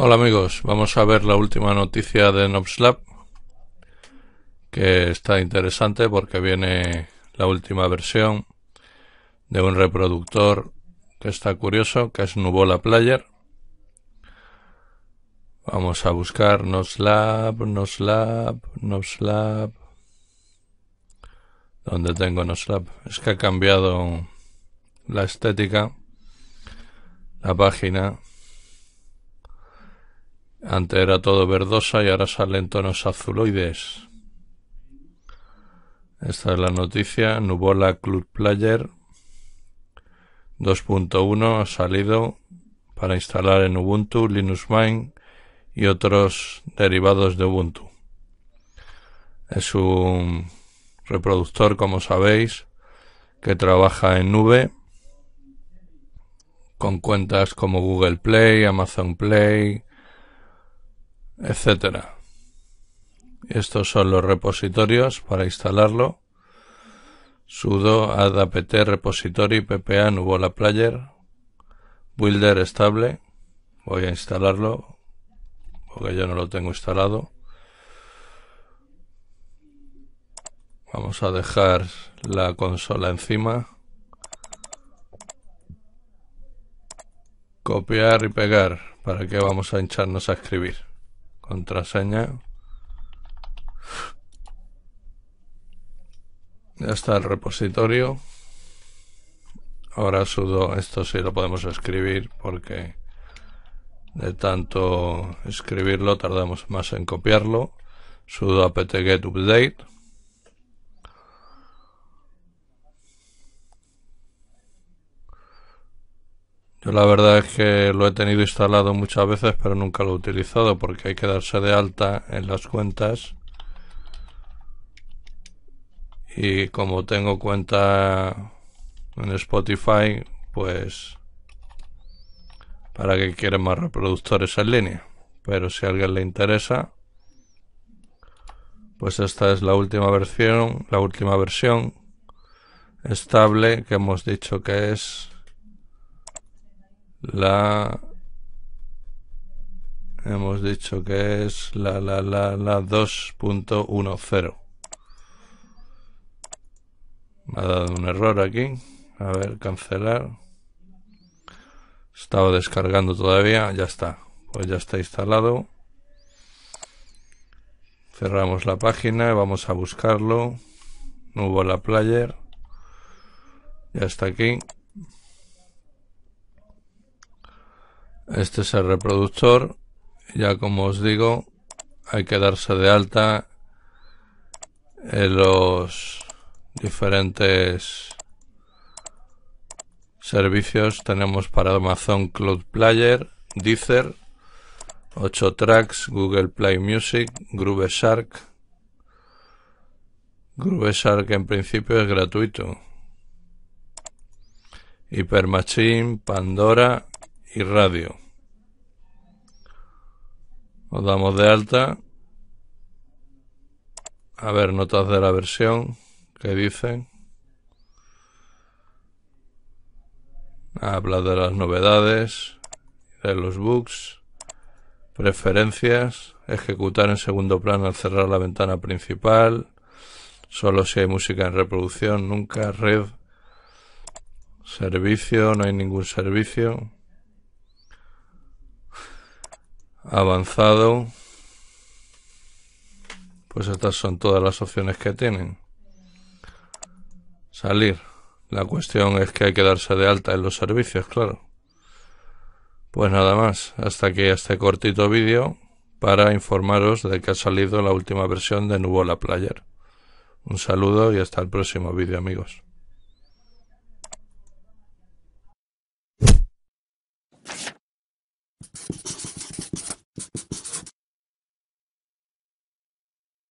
Hola amigos, vamos a ver la última noticia de NobSlab que está interesante porque viene la última versión de un reproductor que está curioso, que es Nubola Player. Vamos a buscar NobSlab, NobSlab, NobSlab. ¿Dónde tengo NobSlab? Es que ha cambiado la estética, la página antes era todo verdosa y ahora salen tonos azuloides. Esta es la noticia. Nubola Club Player 2.1 ha salido para instalar en Ubuntu, Linux Mint y otros derivados de Ubuntu. Es un reproductor, como sabéis, que trabaja en nube con cuentas como Google Play, Amazon Play, Etcétera. Estos son los repositorios para instalarlo. sudo add apt repository ppa nubola player builder estable. Voy a instalarlo porque yo no lo tengo instalado. Vamos a dejar la consola encima. Copiar y pegar. ¿Para qué vamos a hincharnos a escribir? Contraseña. Ya está el repositorio. Ahora sudo, esto si lo podemos escribir porque de tanto escribirlo tardamos más en copiarlo. sudo apt-get update la verdad es que lo he tenido instalado muchas veces, pero nunca lo he utilizado porque hay que darse de alta en las cuentas. Y como tengo cuenta en Spotify, pues para que quieren más reproductores en línea. Pero si a alguien le interesa, pues esta es la última versión, la última versión estable que hemos dicho que es la hemos dicho que es la la la la 2.10 me ha dado un error aquí a ver cancelar estaba descargando todavía ya está pues ya está instalado cerramos la página vamos a buscarlo nuevo la player ya está aquí Este es el reproductor. Ya como os digo, hay que darse de alta en los diferentes servicios. Tenemos para Amazon Cloud Player, Deezer, 8 Tracks, Google Play Music, Groove Shark. Groove Shark en principio es gratuito. Hyper Machine, Pandora, y radio. Nos damos de alta. A ver, notas de la versión. ¿Qué dicen? Habla de las novedades, de los bugs, preferencias, ejecutar en segundo plano al cerrar la ventana principal, solo si hay música en reproducción, nunca red, servicio, no hay ningún servicio. avanzado, pues estas son todas las opciones que tienen. Salir. La cuestión es que hay que darse de alta en los servicios, claro. Pues nada más, hasta aquí este cortito vídeo para informaros de que ha salido la última versión de Nubola Player. Un saludo y hasta el próximo vídeo amigos.